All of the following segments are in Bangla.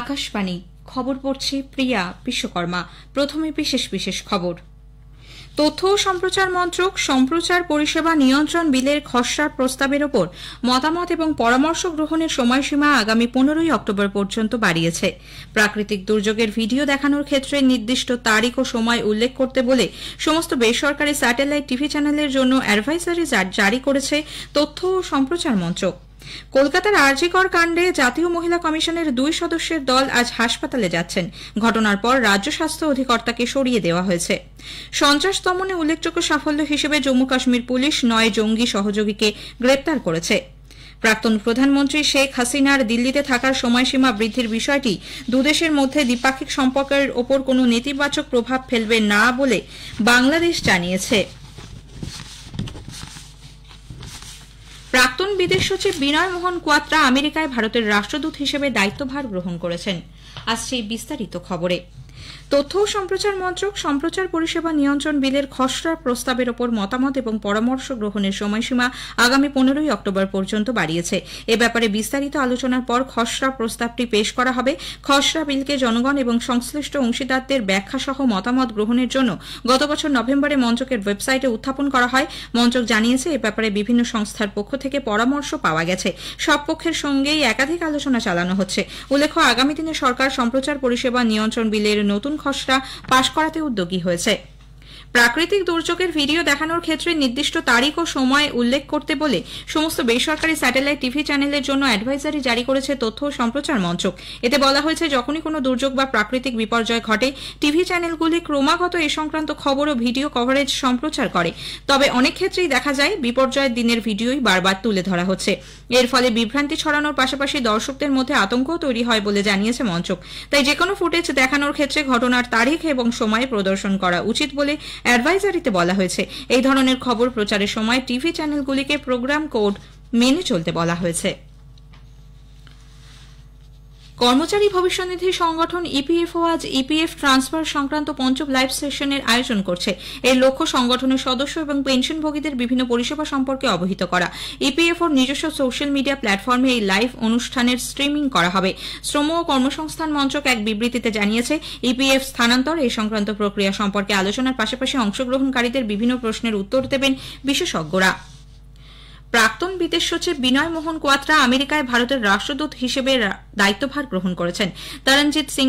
আকাশবাণী খবর পড়ছে প্রিয়া বিশ্বকর্মা প্রথমে বিশেষ বিশেষ খবর তথ্য ও সম্প্রচার মন্ত্রক সম্প্রচার পরিষেবা নিয়ন্ত্রণ বিলের খসড়া প্রস্তাবের ওপর মতামত এবং পরামর্শ গ্রহণের সময়সীমা আগামী পনেরোই অক্টোবর পর্যন্ত বাড়িয়েছে প্রাকৃতিক দুর্যোগের ভিডিও দেখানোর ক্ষেত্রে নির্দিষ্ট তারিখ ও সময় উল্লেখ করতে বলে সমস্ত বেসরকারি স্যাটেলাইট টিভি চ্যানেলের জন্য অ্যাডভাইজারি জারি করেছে তথ্য ও সম্প্রচার মন্ত্রক কলকাতার আরজিকর কাণ্ডে জাতীয় মহিলা কমিশনের দুই সদস্যের দল আজ হাসপাতালে যাচ্ছেন ঘটনার পর রাজ্য স্বাস্থ্য অধিকর্তাকে সরিয়ে দেওয়া হয়েছে সন্ত্রাস দমনে উল্লেখযোগ্য সাফল্য হিসেবে জম্মু কাশ্মীর পুলিশ নয় জঙ্গি সহযোগীকে গ্রেপ্তার করেছে প্রাক্তন প্রধানমন্ত্রী শেখ হাসিনার দিল্লিতে থাকার সময়সীমা বৃদ্ধির বিষয়টি দুদেশের মধ্যে দ্বিপাক্ষিক সম্পর্কের ওপর কোনো নেতিবাচক প্রভাব ফেলবে না বলে বাংলাদেশ জানিয়েছে প্রাক্তন বিদেশ সচিব বিনয় মোহন কোয়াত্রা আমেরিকায় ভারতের রাষ্ট্রদূত হিসেবে দায়িত্বভার গ্রহণ করেছেন আজ সেই বিস্তারিত খবরে তথ্য ও সম্প্রচার মন্ত্রক সম্প্রচার পরিষেবা নিয়ন্ত্রণ বিলের খসড়া প্রস্তাবের ওপর মতামত এবং পরামর্শ গ্রহণের সময়সীমা আগামী পনেরোই অক্টোবর পর্যন্ত বাড়িয়েছে এ ব্যাপারে বিস্তারিত আলোচনার পর খসড়া প্রস্তাবটি পেশ করা হবে খসড়া বিলকে জনগণ এবং সংশ্লিষ্ট অংশীদারদের ব্যাখ্যাসহ মতামত গ্রহণের জন্য গত বছর নভেম্বরে মন্ত্রকের ওয়েবসাইটে উত্থাপন করা হয় মন্ত্রক জানিয়েছে এ ব্যাপারে বিভিন্ন সংস্থার পক্ষ থেকে পরামর্শ পাওয়া গেছে সব পক্ষের সঙ্গেই একাধিক আলোচনা চালানো হচ্ছে উল্লেখ্য আগামী দিনে সরকার সম্প্রচার পরিষেবা নিয়ন্ত্রণ বিলের নতুন খসড়া পাশ করাতে উদ্যোগী হয়েছে প্রাকৃতিক দুর্যোগের ভিডিও দেখানোর ক্ষেত্রে নির্দিষ্ট তারিখ ও সময় উল্লেখ করতে বলে সমস্ত বেসরকারি স্যাটেলাইট টিভি চ্যানেলের জন্য অ্যাডভাইজারি জারি করেছে তথ্য ও সম্প্রচার মন্ত্রক এতে বলা হয়েছে যখনই কোনো দুর্যোগ বা প্রাকৃতিক বিপর্যয় ঘটে টিভি চ্যানেলগুলি ক্রমাগত এ সংক্রান্ত খবর ও ভিডিও কভারেজ সম্প্রচার করে তবে অনেক ক্ষেত্রেই দেখা যায় বিপর্যয়ের দিনের ভিডিওই বারবার তুলে ধরা হচ্ছে এর ফলে বিভ্রান্তি ছড়ানোর পাশাপাশি দর্শকদের মধ্যে আতঙ্ক তৈরি হয় বলে জানিয়েছে মঞ্চক তাই যে কোনো ফুটেজ দেখানোর ক্ষেত্রে ঘটনার তারিখ এবং সময় প্রদর্শন করা উচিত বলে অ্যাডভাইজারিতে বলা হয়েছে এই ধরনের খবর প্রচারের সময় টিভি চ্যানেলগুলিকে প্রোগ্রাম কোড মেনে চলতে বলা হয়েছে কর্মচারী ভবিষ্যনিধি সংগঠন ইপিএফও e আজ ইপিএফ e ট্রান্সফার সংক্রান্ত পঞ্চম লাইভ সেশনের আয়োজন করছে এর লক্ষ্য সংগঠনের সদস্য এবং পেনশনভোগীদের বিভিন্ন পরিষেবা সম্পর্কে অবহিত করা ইপিএফওর e নিজস্ব সোশ্যাল মিডিয়া প্ল্যাটফর্মে এই লাইভ অনুষ্ঠানের স্ট্রিমিং করা হবে শ্রম ও কর্মসংস্থান মঞ্চক এক বিবৃতিতে জানিয়েছে ইপিএফ স্থানান্তর এই সংক্রান্ত প্রক্রিয়া সম্পর্কে আলোচনার পাশাপাশি অংশগ্রহণকারীদের বিভিন্ন প্রশ্নের উত্তর দেবেন বিশেষজ্ঞরা প্রাক্তন বিদেশ সচিব বিনয় মোহন কোয়াত্রা আমেরিকায় ভারতের রাষ্ট্রদূত হিসেবে দায়িত্বভার গ্রহণ করেছেন তরণজিৎ সিং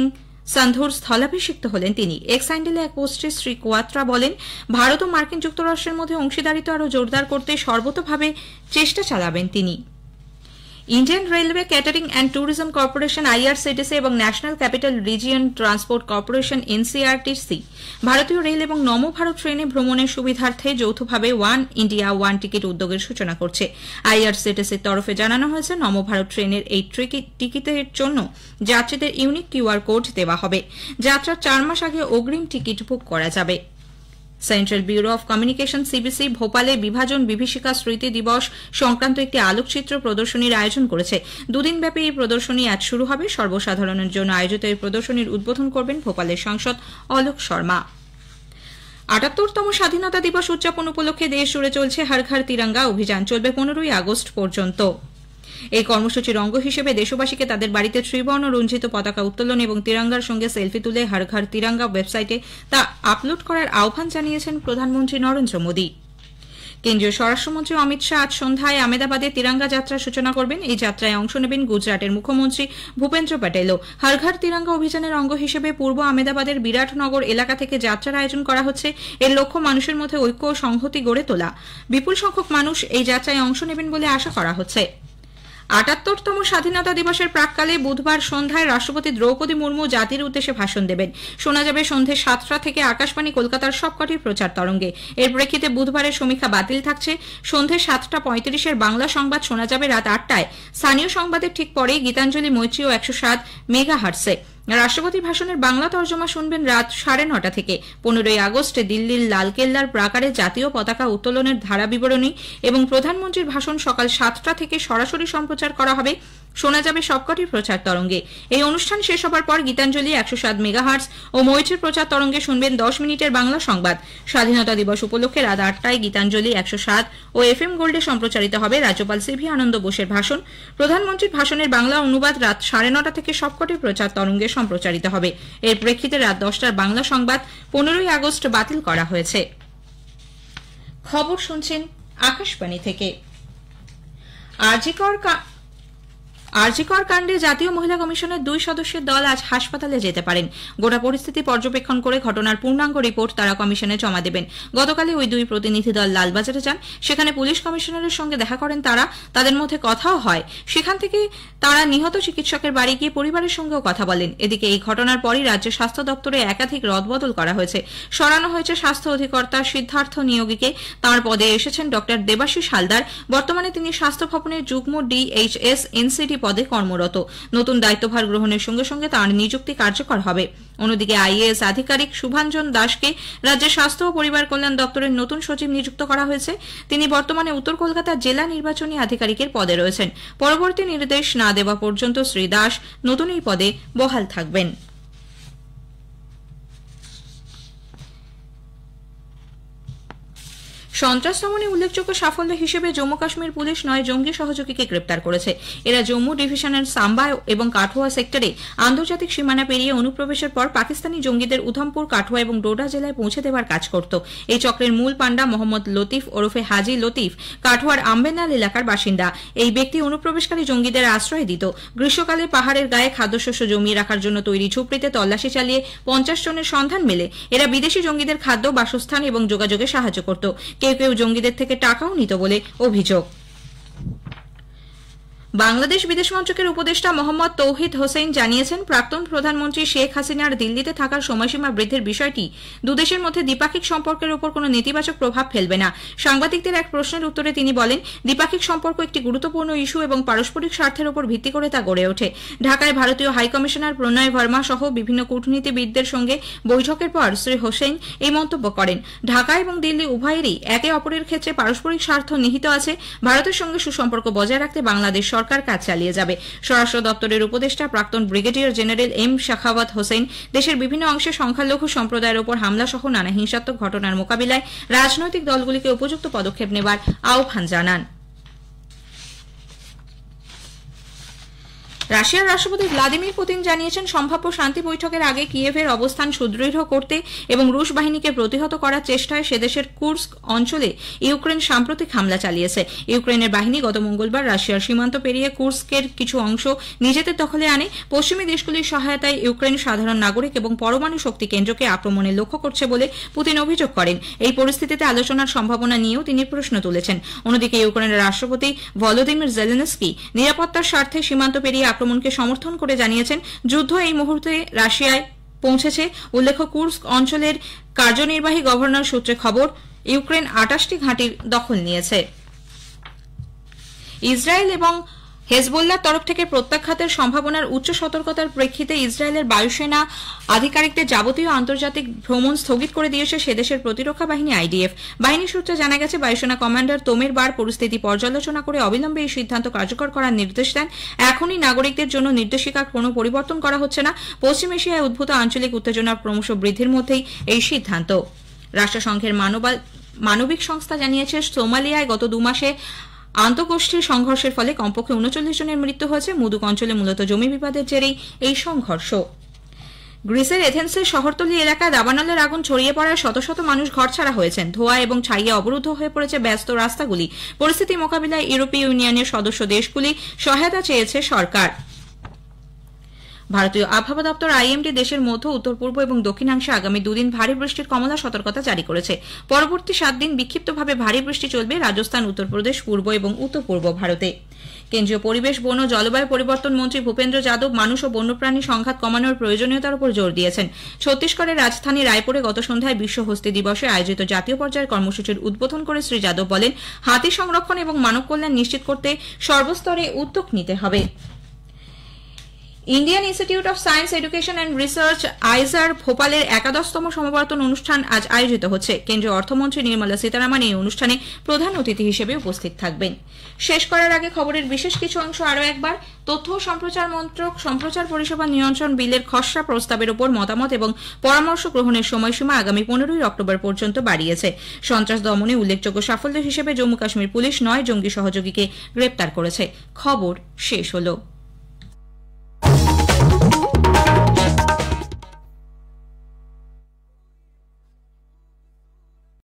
সান্ধুর স্থলাভিষিক্ত হলেন তিনি এক্স হ্যান্ডেলে এক পোস্টে শ্রী কোয়াত্রা বলেন ভারত ও মার্কিন যুক্তরাষ্ট্রের মধ্যে অংশীদারিত্ব আরও জোরদার করতে সর্বতভাবে চেষ্টা চালাবেন তিনি Indian railway catering and tourism corporation IRCTC এবং national capital region transport corporation NCRTC ভারতীয় রেল এবং নবভারত ট্রেনে ভ্রমণের সুবিধার্থে যৌথভাবে ওয়ান ইন্ডিয়া ওয়ান টিকিট উদ্যোগের সূচনা করছে আইআরসিটিসির তরফে জানানো হয়েছে নবভারত ট্রেনের এই টিকিটের জন্য যাত্রীদের ইউনিক কিউআর কোড দেওয়া হবে যাত্রার চার মাস আগে অগ্রিম টিকিট বুক করা যাবে central bureau of communication CBC ভোপালে বিভাজন বিভীষিকা স্মৃতি দিবস সংক্রান্ত একটি আলোকচিত্র প্রদর্শনীর আয়োজন করেছে দুদিন ব্যাপী এই প্রদর্শনী আজ শুরু হবে সর্বসাধারণের জন্য আয়োজিত এই প্রদর্শনীর উদ্বোধন করবেন ভোপালের সাংসদ অলোক শর্মা আটাত্তরতম স্বাধীনতা দিবস উদযাপন উপলক্ষে দেশ জুড়ে চলছে হরঘর তিরঙ্গা অভিযান চলবে পনেরোই আগস্ট পর্যন্ত এই কর্মসূচির অঙ্গ হিসেবে দেশবাসীকে তাদের বাড়িতে ত্রিবর্ণ রঞ্জিত পতাকা উত্তোলন এবং তিরঙ্গার সঙ্গে সেলফি তুলে হার ঘর তিরঙ্গা ওয়েবসাইটে তা আপলোড করার আহ্বান জানিয়েছেন প্রধানমন্ত্রী নরেন্দ্র মোদী কেন্দ্রীয় স্বরাষ্ট্রমন্ত্রী অমিত শাহ আজ সন্ধ্যায় আমেদাবাদে তিরঙ্গা যাত্রার সূচনা করবেন এই যাত্রায় অংশ নেবেন গুজরাটের মুখ্যমন্ত্রী ভূপেন্দ্র প্যাটেলও হারঘাট তিরঙ্গা অভিযানের অঙ্গ হিসেবে পূর্ব আমেদাবাদের বিরাটনগর এলাকা থেকে যাত্রার আয়োজন করা হচ্ছে এর লক্ষ্য মানুষের মধ্যে ঐক্য ও সংহতি গড়ে তোলা বিপুল সংখ্যক মানুষ এই যাত্রায় অংশ নেবেন বলে আশা করা হচ্ছে আটাত্তরতম স্বাধীনতা দিবসের প্রাককালে বুধবার সন্ধ্যায় রাষ্ট্রপতি দ্রৌপদী মুর্মু জাতির উদ্দেশ্যে ভাষণ দেবেন শোনা যাবে সন্ধে সাতটা থেকে আকাশবাণী কলকাতার সবকটি প্রচার তরঙ্গে এর প্রেক্ষিতে বুধবারের সমীক্ষা বাতিল থাকছে সন্ধে সাতটা পঁয়ত্রিশের বাংলা সংবাদ শোনা যাবে রাত আটটায় স্থানীয় সংবাদের ঠিক পরেই গীতাঞ্জলি মৈত্রী ও একশো সাত মেগা হার্সে রাষ্ট্রপতির ভাষণের বাংলা তর্জমা শুনবেন রাত সাড়ে নটা থেকে পনেরোই আগস্টে দিল্লির লালকেল্লার প্রাকারে জাতীয় পতাকা উত্তোলনের ধারা বিবরণী এবং প্রধানমন্ত্রীর ভাষণ সকাল সাতটা থেকে সরাসরি সম্প্রচার করা হবে শোনা যাবে সবকটি প্রচার তরঙ্গে এই অনুষ্ঠান শেষ হবার পর গীতাঞ্জলি একশো সাত মেগাহার্স ও মৈচের প্রচার তরঙ্গে শুনবেন দশ মিনিটের বাংলা সংবাদ স্বাধীনতা দিবস উপলক্ষে রাত আটটায় গীতাঞ্জলি একশো সাত ও এফ এম গোল্ডে সম্প্রচারিত হবে রাজ্যপাল সিভি আনন্দ বোসের ভাষণ প্রধানমন্ত্রীর ভাষণের বাংলা অনুবাদ রাত সাড়ে নটা থেকে সবকটি প্রচার তরঙ্গে সম্প্রচারিত হবে এর প্রেক্ষিতে রাত দশটার বাংলা সংবাদ পনেরোই আগস্ট বাতিল করা হয়েছে খবর শুনছেন আকাশবাণী থেকে আরজিকর আরজিকর কাণ্ডে জাতীয় মহিলা কমিশনের দুই সদস্যের দল আজ হাসপাতালে যেতে পারেন গোটা পরিস্থিতি পর্যবেক্ষণ করে ঘটনার পূর্ণাঙ্গ রিপোর্ট তারা কমিশনে জমা দেবেন গতকালে ওই দুই প্রতিনিধি দল লালবাজারে যান সেখানে পুলিশ কমিশনারের সঙ্গে দেখা করেন তারা তাদের মধ্যে কথাও হয় সেখান থেকে তারা নিহত চিকিৎসকের বাড়ি গিয়ে পরিবারের সঙ্গেও কথা বলেন এদিকে এই ঘটনার পরই রাজ্য স্বাস্থ্য দপ্তরে একাধিক রদবদল করা হয়েছে সরানো হয়েছে স্বাস্থ্য অধিকর্তা সিদ্ধার্থ নিয়োগীকে তার পদে এসেছেন ডক্টর দেবাশিস হালদার বর্তমানে তিনি স্বাস্থ্য ভবনের যুগ্ম ডিএইচএস এনসিডি পদে কর্মরত নতুন দায়িত্বভার গ্রহণের সঙ্গে সঙ্গে তাঁর নিযুক্তি কার্যকর হবে অন্যদিকে আইএএস আধিকারিক শুভাঞ্জন দাসকে রাজ্যের স্বাস্থ্য ও পরিবার কল্যাণ দপ্তরের নতুন সচিব নিযুক্ত করা হয়েছে তিনি বর্তমানে উত্তর কলকাতা জেলা নির্বাচনী আধিকারিকের পদে রয়েছেন পরবর্তী নির্দেশ না দেওয়া পর্যন্ত শ্রী দাস নতুন এই পদে বহাল থাকবেন সন্ত্রাস দমনে উল্লেখযোগ্য সাফল্য হিসেবে জম্মু কাশ্মীর পুলিশ নয় জঙ্গি সহযোগীকে গ্রেপ্তার করেছে এরা জম্মু ডিভিশনের সাম্বা এবং কাঠুয়া সেক্টরে আন্তর্জাতিক সীমানা পেরিয়ে অনুপ্রবেশের পর পাকিস্তানি জঙ্গিদের উধমপুর কাঠুয়া এবং ডোডা জেলায় পৌঁছে দেওয়ার কাজ করত এই চক্রের মূল পাণ্ডা মোহাম্মদ লতিফ ওরফে হাজি লতিফ কাঠুয়ার আম্বেনাল এলাকার বাসিন্দা এই ব্যক্তি অনুপ্রবেশকারী জঙ্গিদের আশ্রয় দিত গ্রীষ্মকালে পাহাড়ের গায়ে খাদ্যশস্য জমিয়ে রাখার জন্য তৈরি ঝুপড়িতে তল্লাশি চালিয়ে পঞ্চাশ জনের সন্ধান মেলে এরা বিদেশি জঙ্গিদের খাদ্য বাসস্থান এবং যোগাযোগে সাহায্য করত কেউ কেউ জঙ্গিদের থেকে টাকাও নিত বলে অভিযোগ বাংলাদেশ বিদেশ মন্ত্রকের উপদেষ্টা মোহাম্মদ তৌহিদ হোসেন জানিয়েছেন প্রাক্তন প্রধানমন্ত্রী শেখ হাসিনার দিল্লিতে থাকার সময়সীমা বৃদ্ধির বিষয়টি দুদেশের মধ্যে দ্বিপাক্ষিক সম্পর্কের উপর কোন নেতিবাচক প্রভাব ফেলবে না সাংবাদিকদের এক প্রশ্নের উত্তরে তিনি বলেন দ্বিপাক্ষিক সম্পর্ক একটি গুরুত্বপূর্ণ ইস্যু এবং পারস্পরিক স্বার্থের উপর ভিত্তি করে তা গড়ে ওঠে ঢাকায় ভারতীয় হাইকমিশনার প্রণয় ভার্মা সহ বিভিন্ন কূটনীতিবিদদের সঙ্গে বৈঠকের পর শ্রী হোসেন এই মন্তব্য করেন ঢাকা এবং দিল্লি উভয়েরই একে অপরের ক্ষেত্রে পারস্পরিক স্বার্থ নিহিত আছে ভারতের সঙ্গে সুসম্পর্ক বজায় রাখতে বাংলাদেশ সরকার কাজ চালিয়ে যাবে স্বরাষ্ট্র দপ্তরের উপদেষ্টা প্রাক্তন brigadier general M Shakhawat Hossain দেশের বিভিন্ন অংশে সংখ্যালঘু সম্প্রদায়ের উপর হামলা সহ নানা হিংসাত্মক ঘটনার মোকাবিলায় রাজনৈতিক দলগুলিকে উপযুক্ত পদক্ষেপ নেবার আহ্বান জানান রাশিয়ার রাষ্ট্রপতি ভ্লাদিমির পুতিন জানিয়েছেন সম্ভাব্য শান্তি বৈঠকের আগে কিয়েভের অবস্থান সুদৃঢ় করতে এবং রুশ বাহিনীকে প্রতিহত করার চেষ্টায় সেদেশের কুর্স্ক অঞ্চলে ইউক্রেন সাম্প্রতিক হামলা চালিয়েছে ইউক্রেনের বাহিনী গত মঙ্গলবার রাশিয়ার সীমান্ত পেরিয়ে কুর্স্কের কিছু অংশ নিজেদের দখলে আনে পশ্চিমী দেশগুলির সহায়তায় ইউক্রেন সাধারণ নাগরিক এবং পরমাণু শক্তি কেন্দ্রকে আক্রমণের লক্ষ্য করছে বলে পুতিন অভিযোগ করেন এই পরিস্থিতিতে আলোচনার সম্ভাবনা নিয়েও তিনি প্রশ্ন তুলেছেন অন্যদিকে ইউক্রেনের রাষ্ট্রপতি ভলোদিমির জেলেনস্কি নিরাপত্তার স্বার্থে সীমান্ত পেরিয়ে আক্রমণকে সমর্থন করে জানিয়েছেন যুদ্ধ এই মুহূর্তে রাশিয়ায় পৌঁছেছে উল্লেখ্য কুর্স্ক অঞ্চলের কার্যনির্বাহী গভর্নর সূত্রে খবর ইউক্রেন আটাশটি ঘাঁটির দখল নিয়েছে ইসরায়েল এবং হেজবুল্লার তরফ থেকে প্রত্যাখ্যাতের সম্ভাবনার উচ্চ সতর্কতার প্রেক্ষিতে ইসরায়েলের বায়ুসেনা আধিকারিকদের যাবতীয় আন্তর্জাতিক ভ্রমণ স্থগিত করে দিয়েছে সেদেশের প্রতিরক্ষা বাহিনী আইডিএফ বাহিনী সূত্রে জানা গেছে বায়ুসেনা কমান্ডার তোমের বার পরিস্থিতি পর্যালোচনা করে অবিলম্বে এই সিদ্ধান্ত কার্যকর করার নির্দেশ দেন এখনই নাগরিকদের জন্য নির্দেশিকা কোনো পরিবর্তন করা হচ্ছে না পশ্চিম এশিয়ায় উদ্ভূত আঞ্চলিক উত্তেজনা ক্রমশ বৃদ্ধির মধ্যেই এই সিদ্ধান্ত রাষ্ট্রসংঘের মানবা মানবিক সংস্থা জানিয়েছে সোমালিয়ায় গত দুমাসে আন্তঃগোষ্ঠীর সংঘর্ষের ফলে কমপক্ষে উনচল্লিশ জনের মৃত্যু হয়েছে মুদুক অঞ্চলে মূলত জমি বিবাদের জেরেই এই সংঘর্ষ গ্রিসের এথেন্সের শহরতলি এলাকায় দাবানলের আগুন ছড়িয়ে পড়ায় শত শত মানুষ ঘর ছাড়া হয়েছেন ধোয়া এবং ছাইয়ে অবরুদ্ধ হয়ে পড়েছে ব্যস্ত রাস্তাগুলি পরিস্থিতি মোকাবিলায় ইউরোপীয় ইউনিয়নের সদস্য দেশগুলি সহায়তা চেয়েছে সরকার ভারতীয় আবহাওয়া দপ্তর আইএমডি দেশের মধ্য উত্তর পূর্ব এবং দক্ষিণাংশে আগামী দুদিন ভারী বৃষ্টির কমলা সতর্কতা জারি করেছে পরবর্তী সাত দিন বিক্ষিপ্তভাবে ভারী বৃষ্টি চলবে রাজস্থান উত্তরপ্রদেশ পূর্ব এবং উত্তর পূর্ব ভারতে কেন্দ্রীয় পরিবেশ বন ও জলবায়ু পরিবর্তন মন্ত্রী ভূপেন্দ্র যাদব মানুষ ও বন্যপ্রাণী সংঘাত কমানোর প্রয়োজনীয়তার উপর জোর দিয়েছেন ছত্তিশগড়ের রাজধানী রায়পুরে গত সন্ধ্যায় বিশ্ব হস্তি দিবসে আয়োজিত জাতীয় পর্যায়ের কর্মসূচির উদ্বোধন করে শ্রী যাদব বলেন হাতি সংরক্ষণ এবং মানব কল্যাণ নিশ্চিত করতে সর্বস্তরে উদ্যোগ নিতে হবে Indian institute of science education and research IISER ভোপালের একাদশতম সমাবর্তন অনুষ্ঠান আজ আয়োজিত হচ্ছে কেন্দ্রীয় অর্থমন্ত্রী নির্মলা সীতারামন এই অনুষ্ঠানে প্রধান অতিথি হিসেবে উপস্থিত থাকবেন শেষ করার আগে খবরের বিশেষ কিছু অংশ আরও একবার তথ্য সম্প্রচার মন্ত্রক সম্প্রচার পরিষেবা নিয়ন্ত্রণ বিলের খসড়া প্রস্তাবের ওপর মতামত এবং পরামর্শ গ্রহণের সময়সীমা আগামী পনেরোই অক্টোবর পর্যন্ত বাড়িয়েছে সন্ত্রাস দমনে উল্লেখযোগ্য সাফল্য হিসেবে জম্মু কাশ্মীর পুলিশ নয় জঙ্গি সহযোগীকে গ্রেপ্তার করেছে খবর শেষ হলো